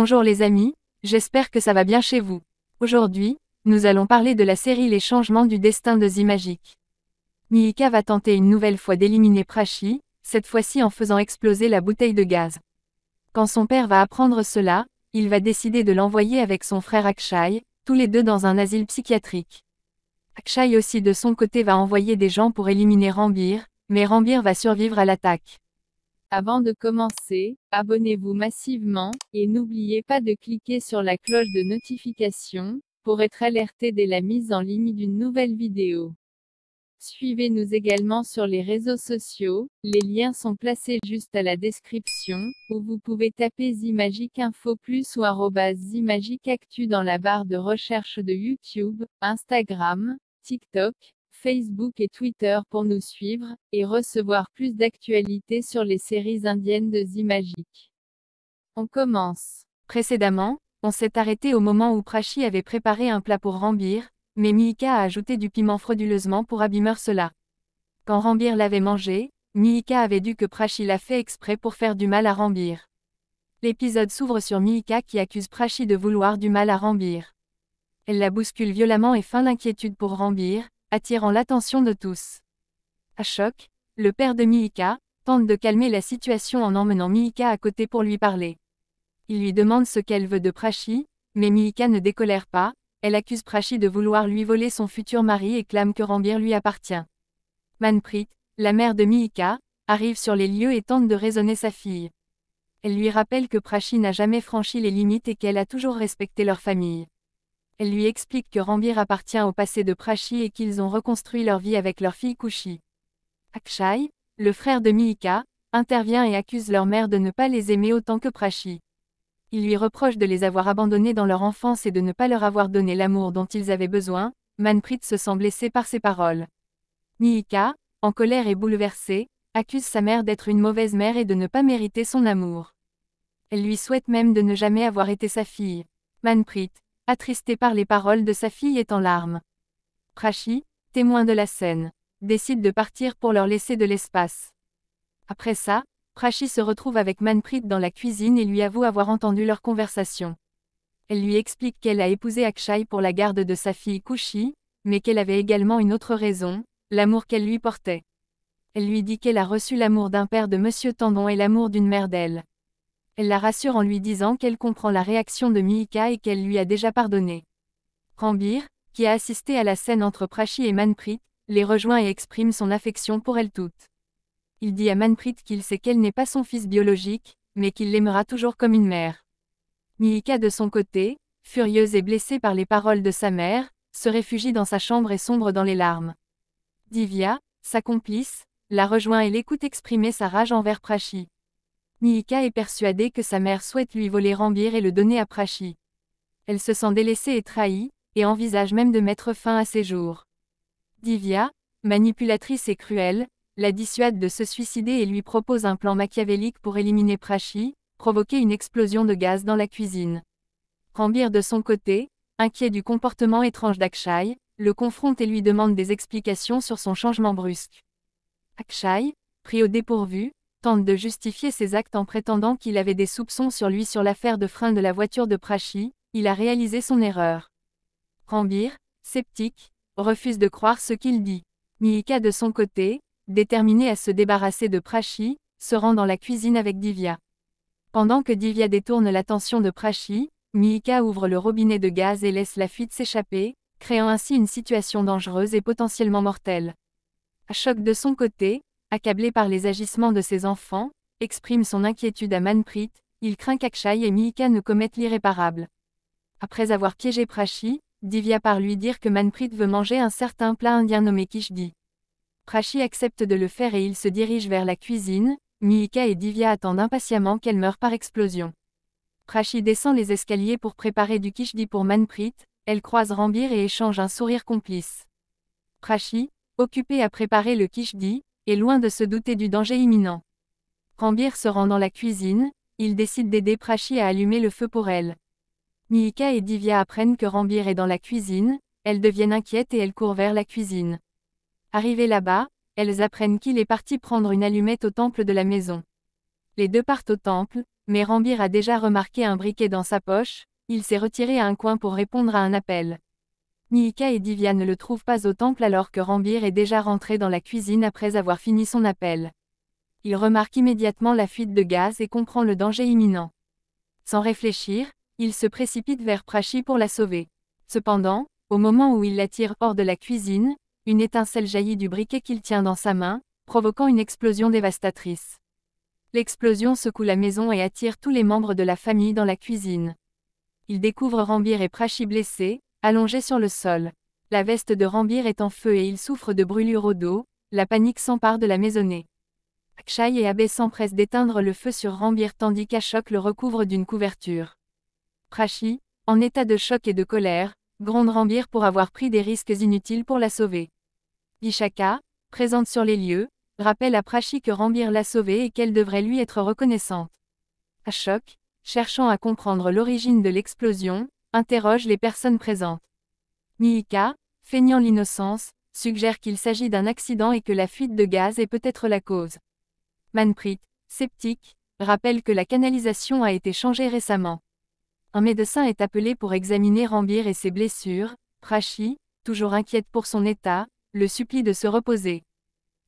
Bonjour les amis, j'espère que ça va bien chez vous. Aujourd'hui, nous allons parler de la série Les changements du destin de Zimagic. Miika va tenter une nouvelle fois d'éliminer Prachi, cette fois-ci en faisant exploser la bouteille de gaz. Quand son père va apprendre cela, il va décider de l'envoyer avec son frère Akshay, tous les deux dans un asile psychiatrique. Akshay aussi de son côté va envoyer des gens pour éliminer Rambir, mais Rambir va survivre à l'attaque. Avant de commencer, abonnez-vous massivement, et n'oubliez pas de cliquer sur la cloche de notification, pour être alerté dès la mise en ligne d'une nouvelle vidéo. Suivez-nous également sur les réseaux sociaux, les liens sont placés juste à la description, ou vous pouvez taper Zimagic Plus ou Zimagic Actu dans la barre de recherche de YouTube, Instagram, TikTok, Facebook et Twitter pour nous suivre, et recevoir plus d'actualités sur les séries indiennes de Zimagic. On commence. Précédemment, on s'est arrêté au moment où Prachi avait préparé un plat pour Rambir, mais Mika a ajouté du piment frauduleusement pour abîmer cela. Quand Rambir l'avait mangé, Mika avait dû que Prachi l'a fait exprès pour faire du mal à Rambir. L'épisode s'ouvre sur Mika qui accuse Prachi de vouloir du mal à Rambir. Elle la bouscule violemment et fin l'inquiétude pour Rambir, attirant l'attention de tous. À choc, le père de Miika, tente de calmer la situation en emmenant Miika à côté pour lui parler. Il lui demande ce qu'elle veut de Prachi, mais Miika ne décolère pas, elle accuse Prachi de vouloir lui voler son futur mari et clame que Rambir lui appartient. Manprit, la mère de Miika, arrive sur les lieux et tente de raisonner sa fille. Elle lui rappelle que Prachi n'a jamais franchi les limites et qu'elle a toujours respecté leur famille. Elle lui explique que Rambir appartient au passé de Prachi et qu'ils ont reconstruit leur vie avec leur fille Kushi. Akshay, le frère de Miika, intervient et accuse leur mère de ne pas les aimer autant que Prachi. Il lui reproche de les avoir abandonnés dans leur enfance et de ne pas leur avoir donné l'amour dont ils avaient besoin, Manprit se sent blessé par ces paroles. Miika, en colère et bouleversée, accuse sa mère d'être une mauvaise mère et de ne pas mériter son amour. Elle lui souhaite même de ne jamais avoir été sa fille. Manprit. Attristée par les paroles de sa fille est en larmes. Prachi, témoin de la scène, décide de partir pour leur laisser de l'espace. Après ça, Prachi se retrouve avec Manpreet dans la cuisine et lui avoue avoir entendu leur conversation. Elle lui explique qu'elle a épousé Akshay pour la garde de sa fille Kushi, mais qu'elle avait également une autre raison, l'amour qu'elle lui portait. Elle lui dit qu'elle a reçu l'amour d'un père de Monsieur Tandon et l'amour d'une mère d'elle. Elle la rassure en lui disant qu'elle comprend la réaction de Miika et qu'elle lui a déjà pardonné. Rambir, qui a assisté à la scène entre Prachi et Manprit, les rejoint et exprime son affection pour elles toutes. Il dit à Manprit qu'il sait qu'elle n'est pas son fils biologique, mais qu'il l'aimera toujours comme une mère. Miika de son côté, furieuse et blessée par les paroles de sa mère, se réfugie dans sa chambre et sombre dans les larmes. Divya, sa complice, la rejoint et l'écoute exprimer sa rage envers Prachi. Nihika est persuadée que sa mère souhaite lui voler Rambir et le donner à Prachi. Elle se sent délaissée et trahie, et envisage même de mettre fin à ses jours. Divya, manipulatrice et cruelle, la dissuade de se suicider et lui propose un plan machiavélique pour éliminer Prachi, provoquer une explosion de gaz dans la cuisine. Rambir de son côté, inquiet du comportement étrange d'Akshay, le confronte et lui demande des explications sur son changement brusque. Akshay, pris au dépourvu, tente de justifier ses actes en prétendant qu'il avait des soupçons sur lui sur l'affaire de frein de la voiture de Prachi, il a réalisé son erreur. Rambir, sceptique, refuse de croire ce qu'il dit. Mika de son côté, déterminée à se débarrasser de Prachi, se rend dans la cuisine avec Divya. Pendant que Divya détourne l'attention de Prachi, Miika ouvre le robinet de gaz et laisse la fuite s'échapper, créant ainsi une situation dangereuse et potentiellement mortelle. À choc de son côté, accablé par les agissements de ses enfants, exprime son inquiétude à Manprit, il craint qu'Akshay et Miika ne commettent l'irréparable. Après avoir piégé Prachi, Divya part lui dire que Manprit veut manger un certain plat indien nommé kishdi. Prachi accepte de le faire et il se dirige vers la cuisine, Miika et Divya attendent impatiemment qu'elle meure par explosion. Prachi descend les escaliers pour préparer du kishdi pour Manprit, elle croise Rambir et échange un sourire complice. Prachi, occupé à préparer le kishdi, et loin de se douter du danger imminent. Rambir se rend dans la cuisine, il décide d'aider Prachi à allumer le feu pour elle. Miika et Divya apprennent que Rambir est dans la cuisine, elles deviennent inquiètes et elles courent vers la cuisine. Arrivées là-bas, elles apprennent qu'il est parti prendre une allumette au temple de la maison. Les deux partent au temple, mais Rambir a déjà remarqué un briquet dans sa poche, il s'est retiré à un coin pour répondre à un appel. Nihika et Divya ne le trouvent pas au temple alors que Rambir est déjà rentré dans la cuisine après avoir fini son appel. Il remarque immédiatement la fuite de gaz et comprend le danger imminent. Sans réfléchir, il se précipite vers Prachi pour la sauver. Cependant, au moment où il la tire hors de la cuisine, une étincelle jaillit du briquet qu'il tient dans sa main, provoquant une explosion dévastatrice. L'explosion secoue la maison et attire tous les membres de la famille dans la cuisine. Il découvre Rambir et Prachi blessés, Allongé sur le sol, la veste de Rambir est en feu et il souffre de brûlures au dos, la panique s'empare de la maisonnée. Akshay et Abbé s'empressent d'éteindre le feu sur Rambir tandis qu'Ashok le recouvre d'une couverture. Prachi, en état de choc et de colère, gronde Rambir pour avoir pris des risques inutiles pour la sauver. Ishaka, présente sur les lieux, rappelle à Prachi que Rambir l'a sauvée et qu'elle devrait lui être reconnaissante. Ashok, cherchant à comprendre l'origine de l'explosion, interroge les personnes présentes. Mihika, feignant l'innocence, suggère qu'il s'agit d'un accident et que la fuite de gaz est peut-être la cause. Manprit, sceptique, rappelle que la canalisation a été changée récemment. Un médecin est appelé pour examiner Rambir et ses blessures, Prachi, toujours inquiète pour son état, le supplie de se reposer.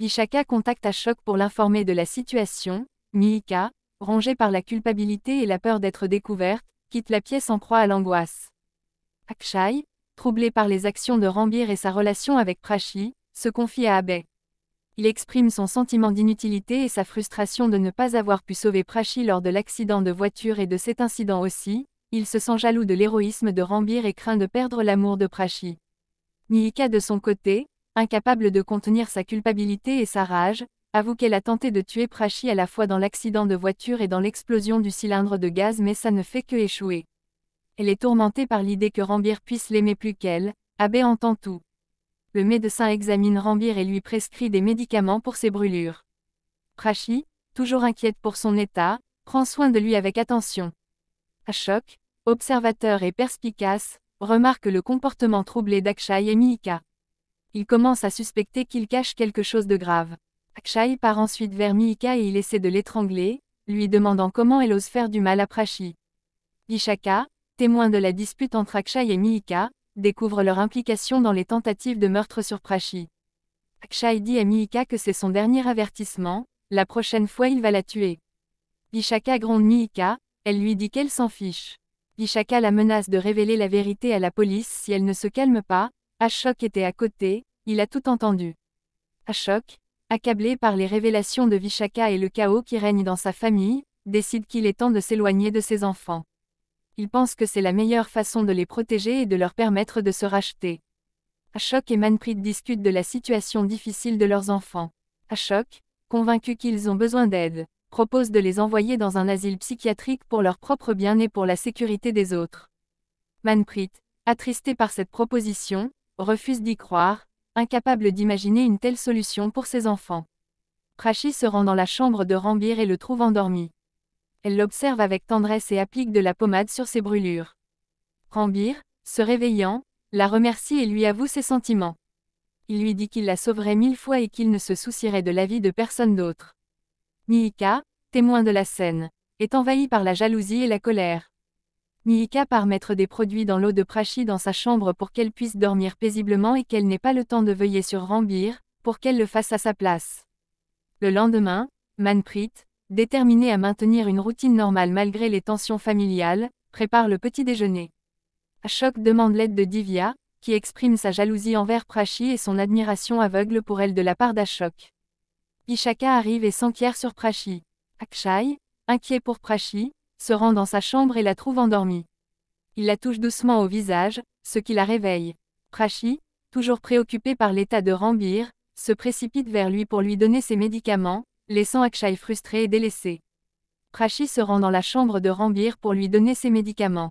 Vishaka contacte Ashok pour l'informer de la situation, Mihika, rongée par la culpabilité et la peur d'être découverte, quitte la pièce en proie à l'angoisse. Akshay, troublé par les actions de Rambir et sa relation avec Prachi, se confie à Abhay. Il exprime son sentiment d'inutilité et sa frustration de ne pas avoir pu sauver Prachi lors de l'accident de voiture et de cet incident aussi, il se sent jaloux de l'héroïsme de Rambir et craint de perdre l'amour de Prachi. Mihika de son côté, incapable de contenir sa culpabilité et sa rage, avoue qu'elle a tenté de tuer Prachi à la fois dans l'accident de voiture et dans l'explosion du cylindre de gaz mais ça ne fait que échouer. Elle est tourmentée par l'idée que Rambir puisse l'aimer plus qu'elle, Abbé entend tout. Le médecin examine Rambir et lui prescrit des médicaments pour ses brûlures. Prachi, toujours inquiète pour son état, prend soin de lui avec attention. Ashok, observateur et perspicace, remarque le comportement troublé d'Akshay et Miika. Il commence à suspecter qu'il cache quelque chose de grave. Akshay part ensuite vers Mihika et il essaie de l'étrangler, lui demandant comment elle ose faire du mal à Prachi. Vishaka, témoin de la dispute entre Akshay et Mihika, découvre leur implication dans les tentatives de meurtre sur Prachi. Akshay dit à Mihika que c'est son dernier avertissement, la prochaine fois il va la tuer. Vishaka gronde Mihika, elle lui dit qu'elle s'en fiche. Vishaka la menace de révéler la vérité à la police si elle ne se calme pas, Ashok était à côté, il a tout entendu. Ashok, accablé par les révélations de Vishaka et le chaos qui règne dans sa famille, décide qu'il est temps de s'éloigner de ses enfants. Il pense que c'est la meilleure façon de les protéger et de leur permettre de se racheter. Ashok et Manpreet discutent de la situation difficile de leurs enfants. Ashok, convaincu qu'ils ont besoin d'aide, propose de les envoyer dans un asile psychiatrique pour leur propre bien et pour la sécurité des autres. Manpreet, attristé par cette proposition, refuse d'y croire, incapable d'imaginer une telle solution pour ses enfants. Prachi se rend dans la chambre de Rambir et le trouve endormi. Elle l'observe avec tendresse et applique de la pommade sur ses brûlures. Rambir, se réveillant, la remercie et lui avoue ses sentiments. Il lui dit qu'il la sauverait mille fois et qu'il ne se soucierait de la vie de personne d'autre. mika témoin de la scène, est envahie par la jalousie et la colère. Miika part mettre des produits dans l'eau de Prachi dans sa chambre pour qu'elle puisse dormir paisiblement et qu'elle n'ait pas le temps de veiller sur Rambir, pour qu'elle le fasse à sa place. Le lendemain, Manprit, déterminé à maintenir une routine normale malgré les tensions familiales, prépare le petit déjeuner. Ashok demande l'aide de Divya, qui exprime sa jalousie envers Prachi et son admiration aveugle pour elle de la part d'Ashok. Ishaka arrive et s'enquiert sur Prachi. Akshay, inquiet pour Prachi, se rend dans sa chambre et la trouve endormie. Il la touche doucement au visage, ce qui la réveille. Prachi, toujours préoccupé par l'état de Rambir, se précipite vers lui pour lui donner ses médicaments, laissant Akshay frustré et délaissé. Prachi se rend dans la chambre de Rambir pour lui donner ses médicaments.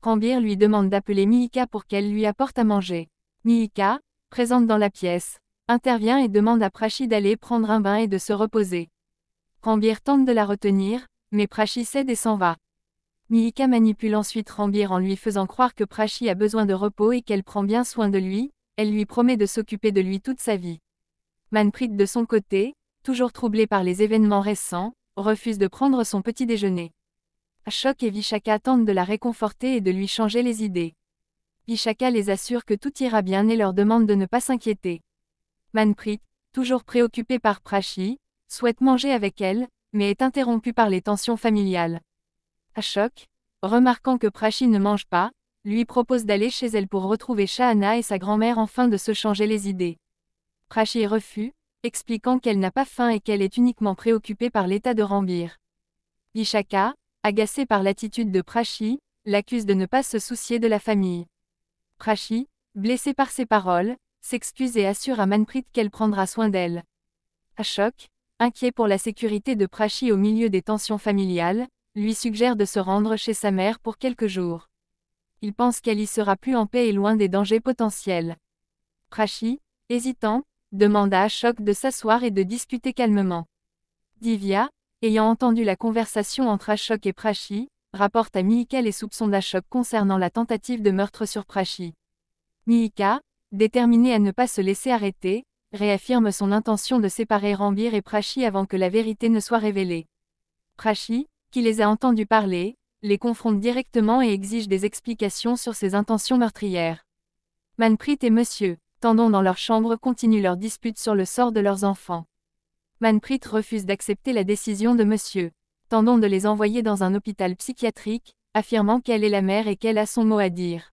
Rambir lui demande d'appeler Miika pour qu'elle lui apporte à manger. Miika, présente dans la pièce, intervient et demande à Prachi d'aller prendre un bain et de se reposer. Rambir tente de la retenir, mais Prachi cède et s'en va. Mihika manipule ensuite Rambir en lui faisant croire que Prachi a besoin de repos et qu'elle prend bien soin de lui, elle lui promet de s'occuper de lui toute sa vie. Manprit de son côté, toujours troublé par les événements récents, refuse de prendre son petit déjeuner. Ashok et Vishaka tentent de la réconforter et de lui changer les idées. Vishaka les assure que tout ira bien et leur demande de ne pas s'inquiéter. Manprit, toujours préoccupé par Prachi, souhaite manger avec elle, mais est interrompu par les tensions familiales. Ashok, remarquant que Prachi ne mange pas, lui propose d'aller chez elle pour retrouver Shahana et sa grand-mère afin de se changer les idées. Prachi refuse, expliquant qu'elle n'a pas faim et qu'elle est uniquement préoccupée par l'état de Rambir. Ishaka, agacée par l'attitude de Prachi, l'accuse de ne pas se soucier de la famille. Prachi, blessée par ses paroles, s'excuse et assure à Manprit qu'elle prendra soin d'elle. Ashok, inquiet pour la sécurité de Prachi au milieu des tensions familiales, lui suggère de se rendre chez sa mère pour quelques jours. Il pense qu'elle y sera plus en paix et loin des dangers potentiels. Prachi, hésitant, demande à Ashok de s'asseoir et de discuter calmement. Divya, ayant entendu la conversation entre Ashok et Prachi, rapporte à Mihika les soupçons d'Ashok concernant la tentative de meurtre sur Prachi. Mihika, déterminée à ne pas se laisser arrêter, réaffirme son intention de séparer Rambir et Prachi avant que la vérité ne soit révélée. Prachi, qui les a entendus parler, les confronte directement et exige des explications sur ses intentions meurtrières. Manprit et Monsieur, Tandon dans leur chambre continuent leur dispute sur le sort de leurs enfants. Manprit refuse d'accepter la décision de Monsieur. Tandon de les envoyer dans un hôpital psychiatrique, affirmant qu'elle est la mère et qu'elle a son mot à dire.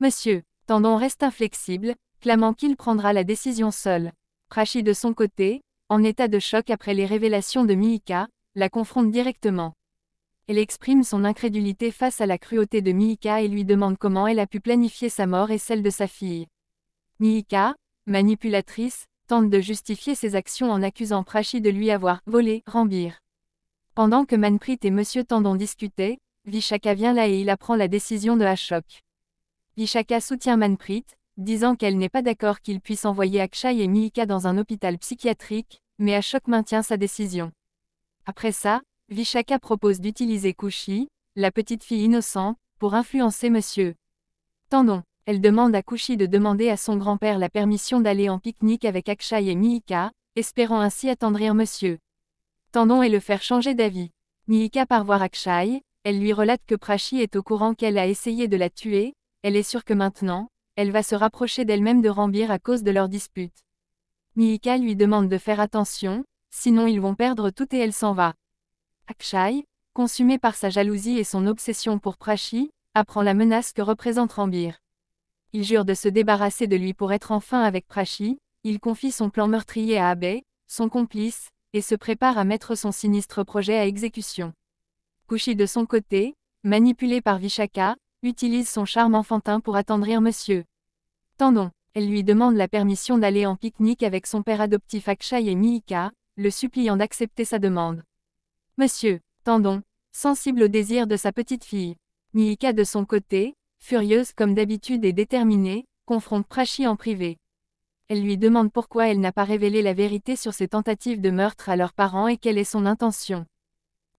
Monsieur, Tandon reste inflexible, clamant qu'il prendra la décision seul. Prachi de son côté, en état de choc après les révélations de Miika, la confronte directement. Elle exprime son incrédulité face à la cruauté de Mihika et lui demande comment elle a pu planifier sa mort et celle de sa fille. Mihika, manipulatrice, tente de justifier ses actions en accusant Prachi de lui avoir volé Rambir. Pendant que Manprit et Monsieur Tandon discutaient, Vishaka vient là et il apprend la décision de Ashok. Vishaka soutient Manprit, disant qu'elle n'est pas d'accord qu'il puisse envoyer Akshay et Miika dans un hôpital psychiatrique, mais Ashok maintient sa décision. Après ça, Vishaka propose d'utiliser Kushi, la petite fille innocente, pour influencer monsieur. Tandon, elle demande à Kushi de demander à son grand-père la permission d'aller en pique-nique avec Akshay et Miika, espérant ainsi attendrir monsieur. Tandon et le faire changer d'avis. Miika part voir Akshay, elle lui relate que Prachi est au courant qu'elle a essayé de la tuer, elle est sûre que maintenant, elle va se rapprocher d'elle-même de Rambir à cause de leur dispute. Mihika lui demande de faire attention, sinon ils vont perdre tout et elle s'en va. Akshay, consumé par sa jalousie et son obsession pour Prachi, apprend la menace que représente Rambir. Il jure de se débarrasser de lui pour être enfin avec Prachi, il confie son plan meurtrier à Abe, son complice, et se prépare à mettre son sinistre projet à exécution. Kushi de son côté, manipulé par Vishaka, utilise son charme enfantin pour attendrir monsieur. Tandon. Elle lui demande la permission d'aller en pique-nique avec son père adoptif Akshay et Miika, le suppliant d'accepter sa demande. Monsieur. Tandon. Sensible au désir de sa petite fille. Miika de son côté, furieuse comme d'habitude et déterminée, confronte Prachi en privé. Elle lui demande pourquoi elle n'a pas révélé la vérité sur ses tentatives de meurtre à leurs parents et quelle est son intention.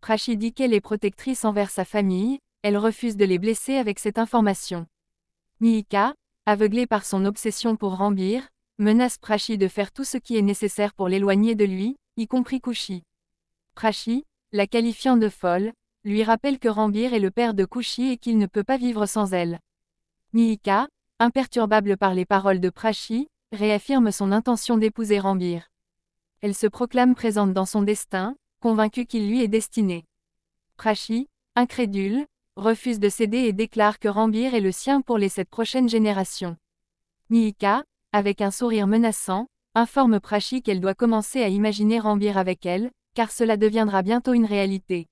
Prachi dit qu'elle est protectrice envers sa famille, elle refuse de les blesser avec cette information. Niika, aveuglée par son obsession pour Rambir, menace Prachi de faire tout ce qui est nécessaire pour l'éloigner de lui, y compris Kushi. Prachi, la qualifiant de folle, lui rappelle que Rambir est le père de Kushi et qu'il ne peut pas vivre sans elle. Niika, imperturbable par les paroles de Prachi, réaffirme son intention d'épouser Rambir. Elle se proclame présente dans son destin, convaincue qu'il lui est destiné. Prachi, incrédule, refuse de céder et déclare que Rambir est le sien pour les sept prochaines générations. Miika, avec un sourire menaçant, informe Prachi qu'elle doit commencer à imaginer Rambir avec elle, car cela deviendra bientôt une réalité.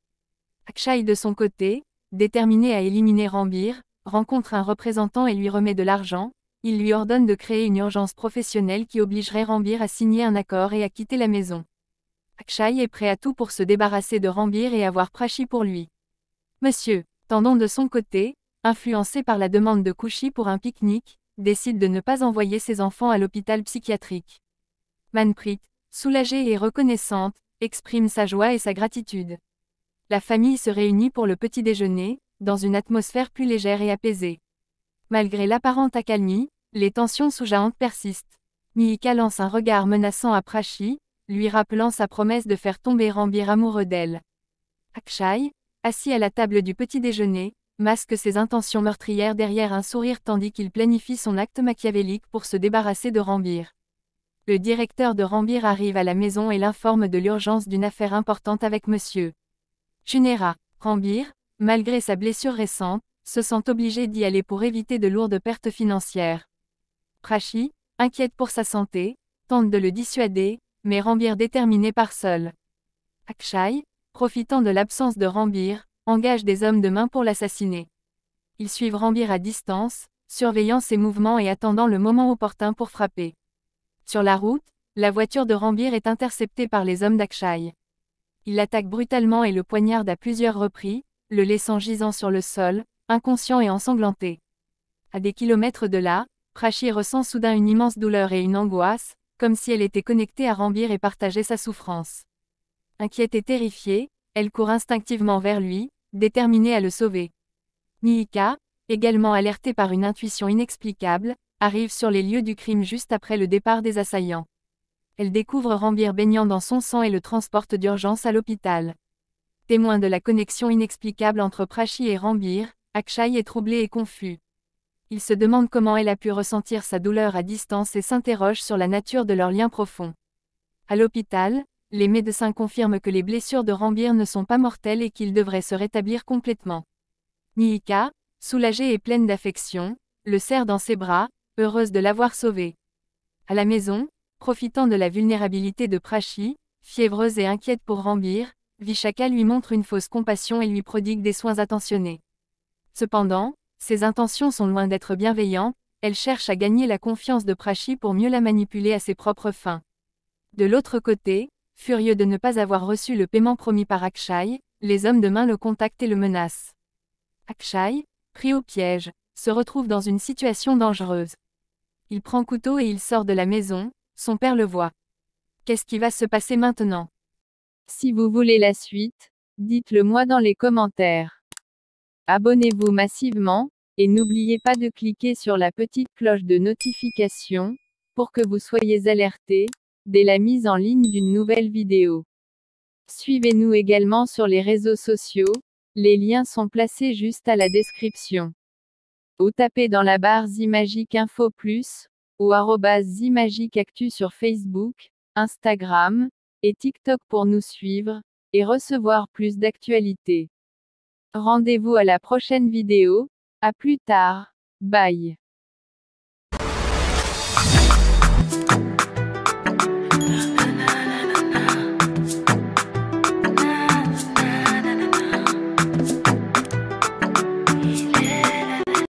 Akshay de son côté, déterminé à éliminer Rambir, rencontre un représentant et lui remet de l'argent, il lui ordonne de créer une urgence professionnelle qui obligerait Rambir à signer un accord et à quitter la maison. Akshay est prêt à tout pour se débarrasser de Rambir et avoir Prachi pour lui. Monsieur, Tandon de son côté, influencé par la demande de Kushi pour un pique-nique, décide de ne pas envoyer ses enfants à l'hôpital psychiatrique. Manprit soulagée et reconnaissante, exprime sa joie et sa gratitude. La famille se réunit pour le petit déjeuner, dans une atmosphère plus légère et apaisée. Malgré l'apparente accalmie, les tensions sous-jacentes persistent. Mihika lance un regard menaçant à Prachi, lui rappelant sa promesse de faire tomber Rambir amoureux d'elle. Akshay, assis à la table du petit déjeuner, masque ses intentions meurtrières derrière un sourire tandis qu'il planifie son acte machiavélique pour se débarrasser de Rambir. Le directeur de Rambir arrive à la maison et l'informe de l'urgence d'une affaire importante avec Monsieur. Chunera. Rambir, malgré sa blessure récente, se sent obligé d'y aller pour éviter de lourdes pertes financières. Prachi, inquiète pour sa santé, tente de le dissuader, mais Rambir déterminé par seul. Akshay, profitant de l'absence de Rambir, engage des hommes de main pour l'assassiner. Ils suivent Rambir à distance, surveillant ses mouvements et attendant le moment opportun pour frapper. Sur la route, la voiture de Rambir est interceptée par les hommes d'Akshay. Il l'attaque brutalement et le poignarde à plusieurs reprises, le laissant gisant sur le sol, inconscient et ensanglanté. À des kilomètres de là, Prachi ressent soudain une immense douleur et une angoisse, comme si elle était connectée à Rambir et partageait sa souffrance. Inquiète et terrifiée, elle court instinctivement vers lui, déterminée à le sauver. Nihika, également alertée par une intuition inexplicable, arrive sur les lieux du crime juste après le départ des assaillants. Elle découvre Rambir baignant dans son sang et le transporte d'urgence à l'hôpital. Témoin de la connexion inexplicable entre Prachi et Rambir, Akshay est troublé et confus. Il se demande comment elle a pu ressentir sa douleur à distance et s'interroge sur la nature de leur lien profond. À l'hôpital, les médecins confirment que les blessures de Rambir ne sont pas mortelles et qu'il devrait se rétablir complètement. Nihika, soulagée et pleine d'affection, le serre dans ses bras, heureuse de l'avoir sauvé. À la maison, profitant de la vulnérabilité de Prachi, fiévreuse et inquiète pour Rambir, Vishaka lui montre une fausse compassion et lui prodigue des soins attentionnés. Cependant, ses intentions sont loin d'être bienveillantes, elle cherche à gagner la confiance de Prachi pour mieux la manipuler à ses propres fins. De l'autre côté, Furieux de ne pas avoir reçu le paiement promis par Akshay, les hommes de main le contactent et le menacent. Akshay, pris au piège, se retrouve dans une situation dangereuse. Il prend couteau et il sort de la maison, son père le voit. Qu'est-ce qui va se passer maintenant Si vous voulez la suite, dites-le moi dans les commentaires. Abonnez-vous massivement, et n'oubliez pas de cliquer sur la petite cloche de notification, pour que vous soyez alerté dès la mise en ligne d'une nouvelle vidéo. Suivez-nous également sur les réseaux sociaux, les liens sont placés juste à la description. Ou tapez dans la barre Zimagic Info Plus, ou Zimagic Actu sur Facebook, Instagram et TikTok pour nous suivre et recevoir plus d'actualités. Rendez-vous à la prochaine vidéo, à plus tard, bye.